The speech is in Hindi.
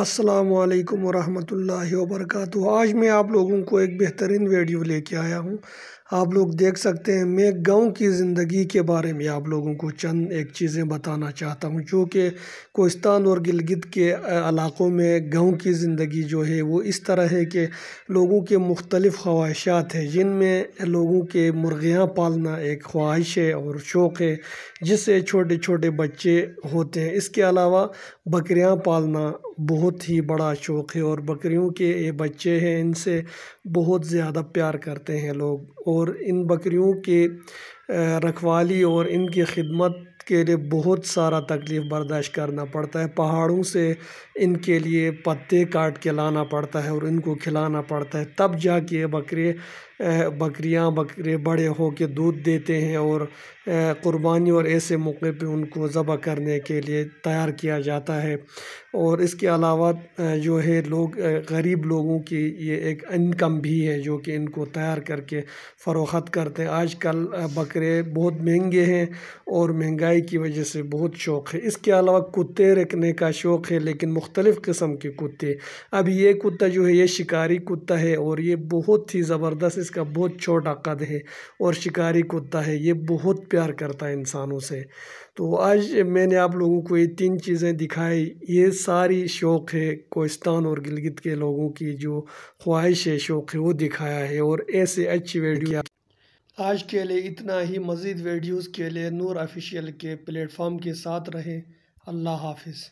अस्सलाम वालेकुम आज मैं आप लोगों को एक बेहतरीन वीडियो लेके आया हूँ आप लोग देख सकते हैं मैं गांव की ज़िंदगी के बारे में आप लोगों को चंद एक चीज़ें बताना चाहता हूं जो कि कोस्तान और गिलगित के इलाक़ों में गांव की ज़िंदगी जो है वो इस तरह है कि लोगों के मुख्तलिफ़ ख्वाहिशात हैं जिनमें लोगों के मुर्गियाँ पालना एक ख्वाहिश है और शौक़ है जिससे छोटे छोटे बच्चे होते हैं इसके अलावा बकरियाँ पालना बहुत ही बड़ा शौक़ है और बकरियों के ये बच्चे हैं इनसे बहुत ज़्यादा प्यार करते हैं लोग और और इन बकरियों के रखवाली और इनकी खिदमत के लिए बहुत सारा तकलीफ़ बर्दाश्त करना पड़ता है पहाड़ों से इनके लिए पत्ते काट के लाना पड़ता है और इनको खिलाना पड़ता है तब जाके बकरे बकरियां बकरे बड़े हो के दूध देते हैं और क़ुरबानी और ऐसे मौके पे उनको ज़बह करने के लिए तैयार किया जाता है और इसके अलावा जो है लोग गरीब लोगों की ये एक इनकम भी है जो कि इनको तैयार करके फ़रोख्त करते हैं आजकल बकरे बहुत महंगे हैं और महंगाई सिलाई की वजह से बहुत शौक़ है इसके अलावा कुत्ते रखने का शौक़ है लेकिन मुख्तलिफ़ किस्म के कुत्ते अब ये कुत्ता जो है ये शिकारी कुत्ता है और ये बहुत ही ज़बरदस्त इसका बहुत छोटा कद है और शिकारी कुत्ता है ये बहुत प्यार करता है इंसानों से तो आज मैंने आप लोगों को ये तीन चीज़ें दिखाई ये सारी शौक़ है कोस्तान और गिलगित के लोगों की जो ख्वाहिश है शौक़ है वो दिखाया है और ऐसे अच्छी वीडियो आज के लिए इतना ही मज़ीद वीडियोज़ के लिए नूर ऑफिशियल के प्लेटफॉर्म के साथ रहें अल्लाह हाफिज़